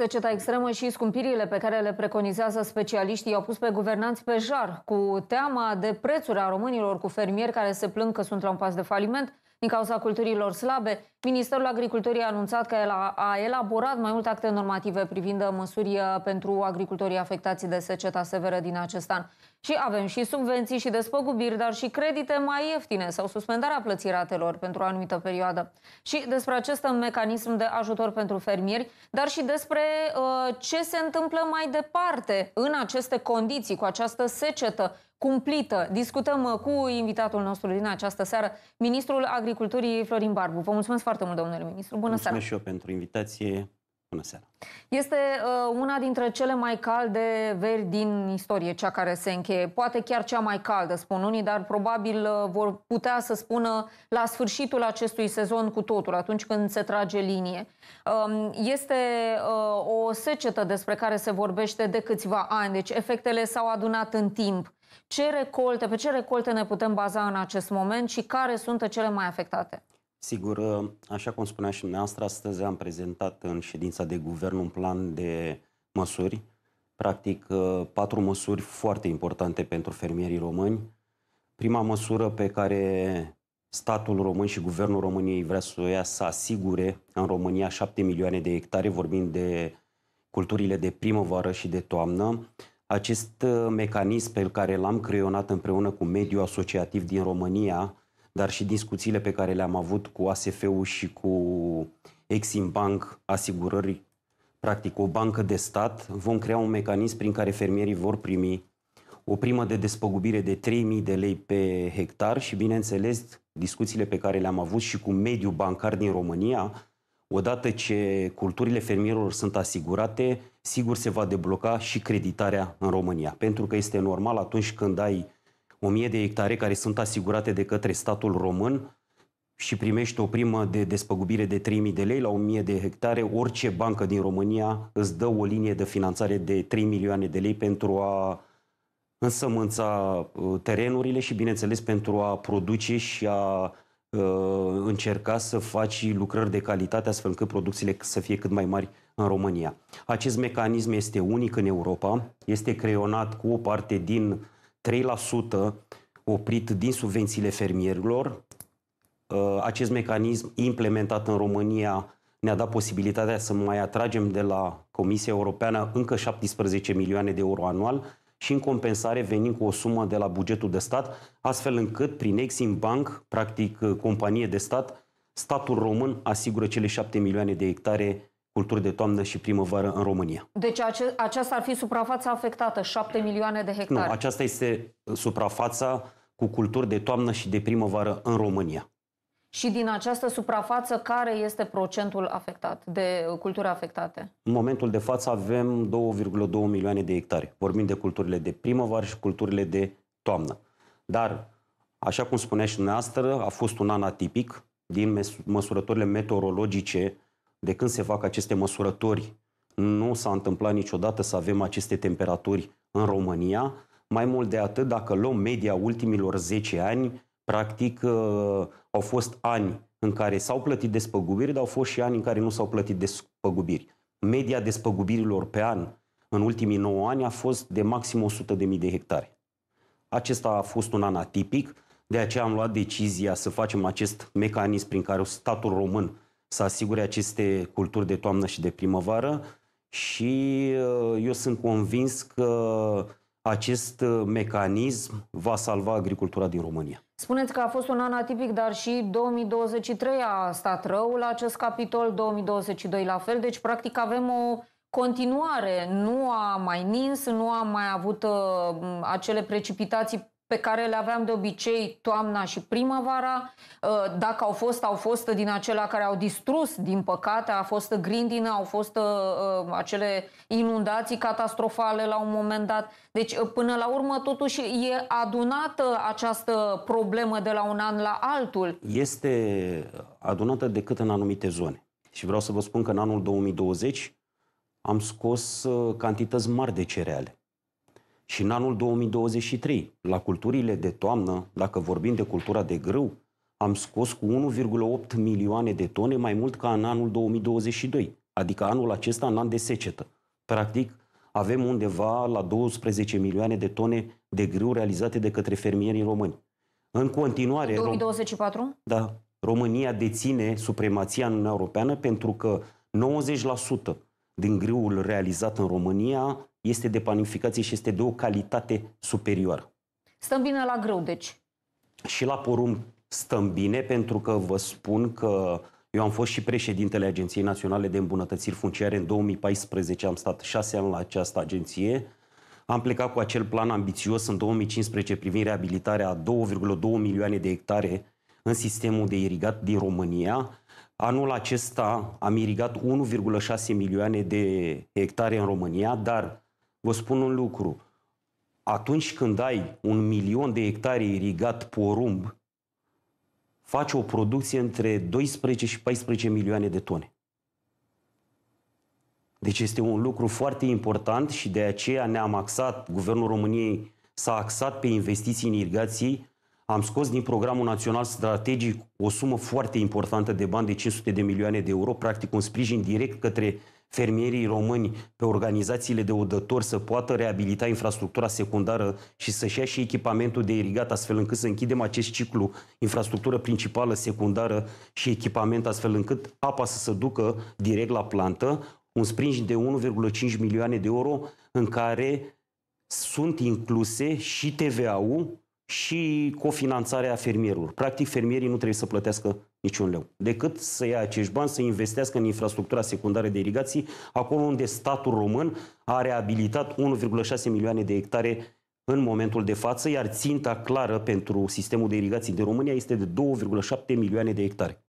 Seceta extremă și scumpirile pe care le preconizează specialiștii au pus pe guvernanți pe jar, cu teama de prețuri a românilor, cu fermieri care se plâng că sunt la un pas de faliment din cauza culturilor slabe, Ministerul Agriculturii a anunțat că el a elaborat mai multe acte normative privind uh, măsuri uh, pentru agricultorii afectați de seceta severă din acest an. Și avem și subvenții și despăgubiri, dar și credite mai ieftine sau suspendarea plății ratelor pentru o anumită perioadă. Și despre acest mecanism de ajutor pentru fermieri, dar și despre uh, ce se întâmplă mai departe în aceste condiții, cu această secetă cumplită. Discutăm uh, cu invitatul nostru din această seară, ministrul Agriculturii Florin Barbu. Vă mulțumesc foarte mult, domnule ministru. Bună Mulțumesc seara! Mulțumesc și eu pentru invitație. Bună seara! Este uh, una dintre cele mai calde veri din istorie, cea care se încheie. Poate chiar cea mai caldă, spun unii, dar probabil uh, vor putea să spună la sfârșitul acestui sezon cu totul, atunci când se trage linie. Uh, este uh, o secetă despre care se vorbește de câțiva ani, deci efectele s-au adunat în timp. Ce recolte, pe ce recolte ne putem baza în acest moment și care sunt cele mai afectate? Sigur, ă, așa cum spunea și dumneavoastră, astăzi am prezentat în ședința de guvern un plan de măsuri, practic ă, patru măsuri foarte importante pentru fermierii români. Prima măsură pe care statul român și guvernul României vrea să o ia să asigure în România 7 milioane de hectare, vorbind de culturile de primăvară și de toamnă. Acest ă, mecanism pe care l-am creionat împreună cu mediul asociativ din România, dar și discuțiile pe care le-am avut cu ASF-ul și cu Exim Bank Asigurări, practic o bancă de stat, vom crea un mecanism prin care fermierii vor primi o primă de despăgubire de 3.000 de lei pe hectar și, bineînțeles, discuțiile pe care le-am avut și cu mediul bancar din România, odată ce culturile fermierilor sunt asigurate, sigur se va debloca și creditarea în România, pentru că este normal atunci când ai 1000 de hectare care sunt asigurate de către statul român și primești o primă de despăgubire de 3.000 de lei la 1.000 de hectare, orice bancă din România îți dă o linie de finanțare de 3 milioane de lei pentru a însămânța uh, terenurile și, bineînțeles, pentru a produce și a uh, încerca să faci lucrări de calitate astfel încât producțiile să fie cât mai mari în România. Acest mecanism este unic în Europa, este creionat cu o parte din 3% oprit din subvențiile fermierilor. Uh, acest mecanism implementat în România ne-a dat posibilitatea să mai atragem de la Comisia Europeană încă 17 milioane de euro anual și în compensare venim cu o sumă de la bugetul de stat, astfel încât prin Exim Bank, practic uh, companie de stat, statul român asigură cele 7 milioane de hectare culturi de toamnă și primăvară în România. Deci ace- aceasta ar fi suprafața afectată, 7 milioane de hectare. Nu, aceasta este uh, suprafața cu culturi de toamnă și de primăvară în România. Și din această suprafață, care este procentul afectat de uh, culturi afectate? În momentul de față avem 2,2 milioane de hectare. Vorbim de culturile de primăvară și culturile de toamnă. Dar, așa cum spunea și dumneavoastră, a fost un an atipic. Din măsurătorile meteorologice de când se fac aceste măsurători, nu s-a întâmplat niciodată să avem aceste temperaturi în România. Mai mult de atât, dacă luăm media ultimilor 10 ani, practic ă, au fost ani în care s-au plătit despăgubiri, dar au fost și ani în care nu s-au plătit despăgubiri. Media despăgubirilor pe an în ultimii 9 ani a fost de maxim 100.000 de hectare. Acesta a fost un an atipic, de aceea am luat decizia să facem acest mecanism prin care statul român să asigure aceste culturi de toamnă și de primăvară și uh, eu sunt convins că acest uh, mecanism va salva agricultura din România. Spuneți că a fost un an atipic, dar și 2023 a stat rău la acest capitol, 2022 la fel, deci practic avem o continuare. Nu a mai nins, nu a mai avut uh, acele precipitații pe care le aveam de obicei toamna și primăvara. Uh, dacă au fost, au fost din acelea care au distrus, din păcate, a fost grindină, au fost uh, uh, acele inundații catastrofale la un moment dat. Deci, până la urmă, totuși, e adunată această problemă de la un an la altul. Este adunată decât în anumite zone. Și vreau să vă spun că în anul 2020 am scos cantități mari de cereale și în anul 2023, la culturile de toamnă, dacă vorbim de cultura de grâu, am scos cu 1,8 milioane de tone mai mult ca în anul 2022, adică anul acesta în an de secetă. Practic, avem undeva la 12 milioane de tone de grâu realizate de către fermierii români. În continuare... 2024? Rom... Da. România deține supremația în Uniunea Europeană pentru că 90% din grâul realizat în România este de panificație și este de o calitate superioară. Stăm bine la grâu, deci. Și la porum stăm bine, pentru că vă spun că eu am fost și președintele Agenției Naționale de Îmbunătățiri Funciare în 2014, am stat șase ani la această agenție. Am plecat cu acel plan ambițios în 2015 privind reabilitarea a 2,2 milioane de hectare în sistemul de irigat din România. Anul acesta am irigat 1,6 milioane de hectare în România, dar Vă spun un lucru. Atunci când ai un milion de hectare irigat porumb, faci o producție între 12 și 14 milioane de tone. Deci este un lucru foarte important și de aceea ne-am axat, Guvernul României s-a axat pe investiții în irigații. Am scos din programul național strategic o sumă foarte importantă de bani de 500 de milioane de euro, practic un sprijin direct către fermierii români pe organizațiile de udători să poată reabilita infrastructura secundară și să-și ia și echipamentul de irigat, astfel încât să închidem acest ciclu, infrastructură principală, secundară și echipament, astfel încât apa să se ducă direct la plantă, un sprijin de 1,5 milioane de euro în care sunt incluse și TVA-ul și cofinanțarea fermierilor. Practic, fermierii nu trebuie să plătească niciun leu, decât să ia acești bani, să investească în infrastructura secundară de irigații, acolo unde statul român a reabilitat 1,6 milioane de hectare în momentul de față, iar ținta clară pentru sistemul de irigații de România este de 2,7 milioane de hectare.